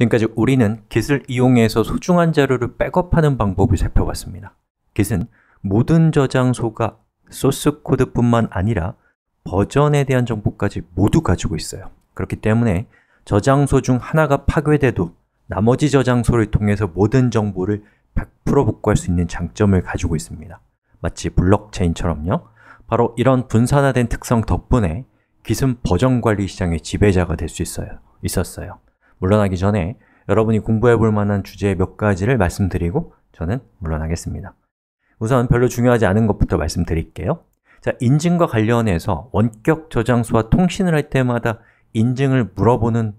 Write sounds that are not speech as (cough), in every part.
지금까지 우리는 git을 이용해서 소중한 자료를 백업하는 방법을 살펴봤습니다. git은 모든 저장소가 소스 코드뿐만 아니라 버전에 대한 정보까지 모두 가지고 있어요. 그렇기 때문에 저장소 중 하나가 파괴돼도 나머지 저장소를 통해서 모든 정보를 100% 복구할 수 있는 장점을 가지고 있습니다. 마치 블록체인처럼요. 바로 이런 분산화된 특성 덕분에 깃은 버전 관리 시장의 지배자가 될 수 있어요. 있었어요. 물러나기 전에 여러분이 공부해 볼 만한 주제 몇 가지를 말씀드리고 저는 물러나겠습니다 우선 별로 중요하지 않은 것부터 말씀드릴게요 자, 인증과 관련해서 원격 저장소와 통신을 할 때마다 인증을 물어보는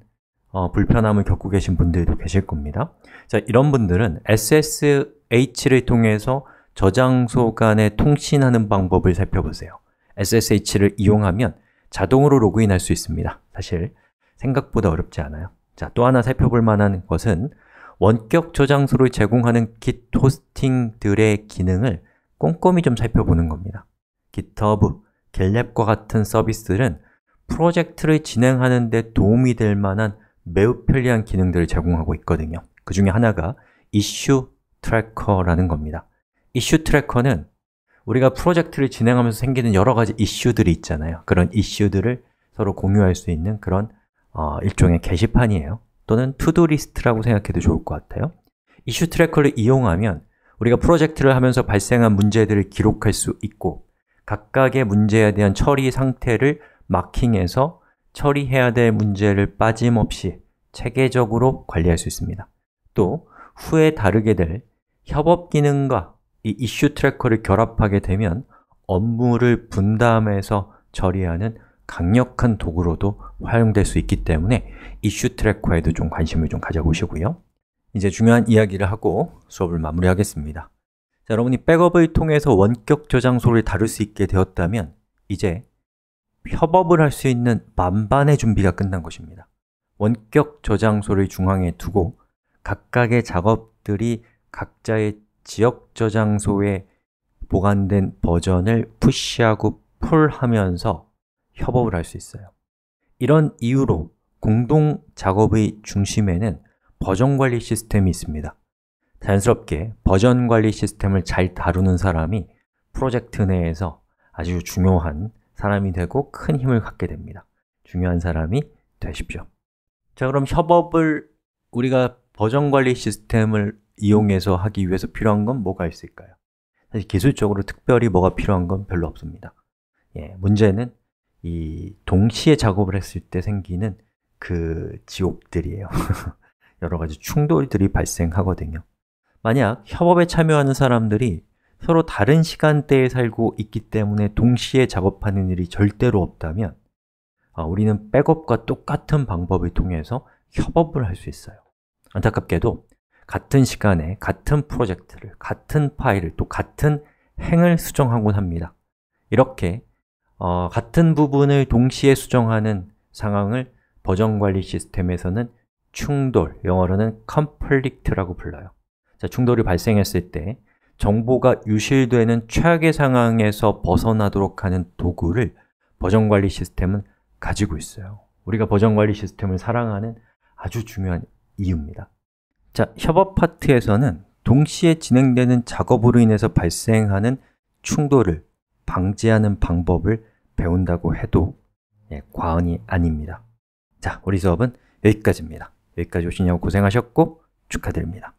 어, 불편함을 겪고 계신 분들도 계실 겁니다 자, 이런 분들은 SSH를 통해서 저장소 간에 통신하는 방법을 살펴보세요 SSH를 이용하면 자동으로 로그인할 수 있습니다 사실 생각보다 어렵지 않아요 자, 또 하나 살펴볼 만한 것은 원격 저장소를 제공하는 Git 호스팅들의 기능을 꼼꼼히 좀 살펴보는 겁니다. GitHub, g i t l a b 과 같은 서비스들은 프로젝트를 진행하는 데 도움이 될 만한 매우 편리한 기능들을 제공하고 있거든요. 그 중에 하나가 이슈 트래커라는 겁니다. 이슈 트래커는 우리가 프로젝트를 진행하면서 생기는 여러 가지 이슈들이 있잖아요. 그런 이슈들을 서로 공유할 수 있는 그런 어, 일종의 게시판이에요 또는 투두 리스트라고 생각해도 좋을 것 같아요 이슈 트래커를 이용하면 우리가 프로젝트를 하면서 발생한 문제들을 기록할 수 있고 각각의 문제에 대한 처리 상태를 마킹해서 처리해야 될 문제를 빠짐없이 체계적으로 관리할 수 있습니다 또 후에 다르게될 협업 기능과 이 이슈 트래커를 결합하게 되면 업무를 분담해서 처리하는 강력한 도구로도 활용될 수 있기 때문에 이슈 트래커에도 좀 관심을 좀 가져보시고요 이제 중요한 이야기를 하고 수업을 마무리하겠습니다 자, 여러분이 백업을 통해서 원격 저장소를 다룰 수 있게 되었다면 이제 협업을 할 수 있는 만반의 준비가 끝난 것입니다 원격 저장소를 중앙에 두고 각각의 작업들이 각자의 지역 저장소에 보관된 버전을 푸시하고 풀하면서 협업을 할 수 있어요. 이런 이유로 공동 작업의 중심에는 버전 관리 시스템이 있습니다. 자연스럽게 버전 관리 시스템을 잘 다루는 사람이 프로젝트 내에서 아주 중요한 사람이 되고 큰 힘을 갖게 됩니다. 중요한 사람이 되십시오. 자, 그럼 협업을 우리가 버전 관리 시스템을 이용해서 하기 위해서 필요한 건 뭐가 있을까요? 사실 기술적으로 특별히 뭐가 필요한 건 별로 없습니다. 예, 문제는 이 동시에 작업을 했을 때 생기는 그 지옥들이에요. (laughs) 여러 가지 충돌들이 발생하거든요. 만약 협업에 참여하는 사람들이 서로 다른 시간대에 살고 있기 때문에 동시에 작업하는 일이 절대로 없다면 아, 우리는 백업과 똑같은 방법을 통해서 협업을 할 수 있어요. 안타깝게도 같은 시간에 같은 프로젝트를, 같은 파일을, 또 같은 행을 수정하곤 합니다. 이렇게 어, 같은 부분을 동시에 수정하는 상황을 버전 관리 시스템에서는 충돌, 영어로는 conflict라고 불러요 자, 충돌이 발생했을 때 정보가 유실되는 최악의 상황에서 벗어나도록 하는 도구를 버전 관리 시스템은 가지고 있어요 우리가 버전 관리 시스템을 사랑하는 아주 중요한 이유입니다 자, 협업 파트에서는 동시에 진행되는 작업으로 인해서 발생하는 충돌을 방지하는 방법을 배운다고 해도 예, 과언이 아닙니다. 자, 우리 수업은 여기까지입니다. 여기까지 오시냐고 고생하셨고 축하드립니다.